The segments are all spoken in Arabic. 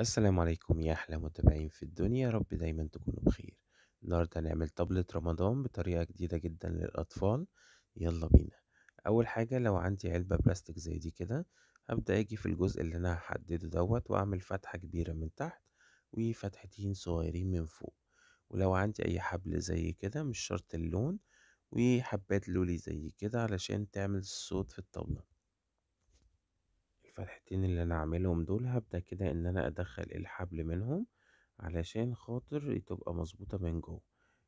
السلام عليكم يا أحلى متابعين في الدنيا رب دايما تكونوا بخير النهاردة هنعمل طبلة رمضان بطريقة جديدة جدا للأطفال يلا بينا أول حاجة لو عندي علبة بلاستيك زي دي كده هبدأ أجي في الجزء اللي أنا هحدده دوت وأعمل فتحة كبيرة من تحت وفتحتين صغيرين من فوق ولو عندي أي حبل زي كده مش شرط اللون وحبات لولي زي كده علشان تعمل الصوت في الطبلة الفتحتين اللي انا عاملهم دول هبدأ كده ان انا ادخل الحبل منهم علشان خاطر تبقى مظبوطة من جوه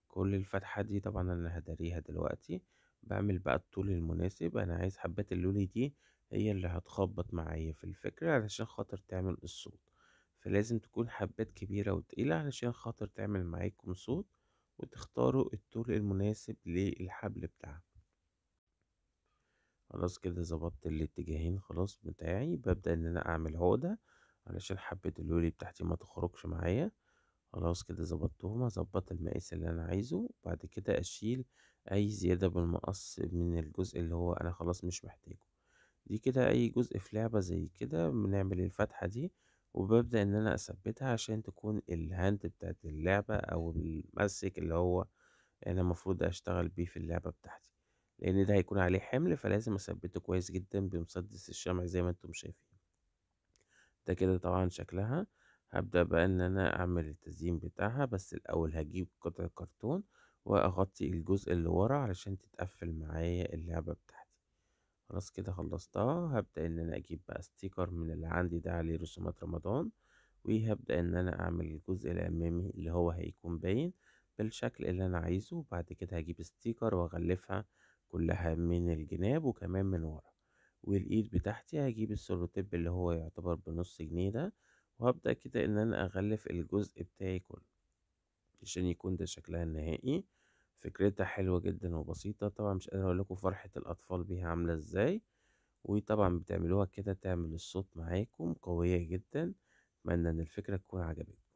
كل الفتحة دي طبعا انا هداريها دلوقتي بعمل بقى الطول المناسب انا عايز حبات اللولي دي هي اللي هتخبط معايا في الفكرة علشان خاطر تعمل الصوت فلازم تكون حبات كبيرة وتقيلة علشان خاطر تعمل معاكم صوت وتختاروا الطول المناسب للحبل بتاعكم خلاص كده ظبطت الاتجاهين خلاص بتاعي ببدأ ان انا اعمل عقدة علشان حبة اللولي بتاعتي ما تخرجش معايا خلاص كده ظبطتهم هظبط المقاس اللي انا عايزه بعد كده اشيل اي زيادة بالمقص من الجزء اللي هو انا خلاص مش محتاجه دي كده اي جزء في لعبة زي كده بنعمل الفتحة دي وببدأ ان انا اثبتها عشان تكون الهاند بتاعت اللعبة او المسك اللي هو انا المفروض اشتغل بيه في اللعبة بتاعتي لان ده هيكون عليه حمل فلازم اثبته كويس جدا بمسدس الشمع زي ما انتم شايفين ده كده طبعا شكلها هبدأ بقى ان انا اعمل التزيين بتاعها بس الاول هجيب قطع كرتون واغطي الجزء اللي ورا علشان تتقفل معايا اللعبة بتاعتي خلاص كده خلصتها هبدأ ان انا اجيب بقى ستيكر من اللي عندي ده عليه رسومات رمضان وهبدأ ان انا اعمل الجزء الامامي اللي هو هيكون باين بالشكل اللي انا عايزه وبعد كده هجيب ستيكر واغلفها كلها من الجناب وكمان من ورا والايد بتاعتي هجيب السلوتيب اللي هو يعتبر بنص جنيه ده وهبدأ كده ان انا اغلف الجزء بتاعي كله عشان يكون ده شكلها النهائي فكرتها حلوة جدا وبسيطة طبعا مش قادر اقول لكم فرحة الاطفال بيها عاملة ازاي وطبعا بتعملوها كده تعمل الصوت معاكم قوية جدا اتمنى ان الفكرة تكون عجبتكم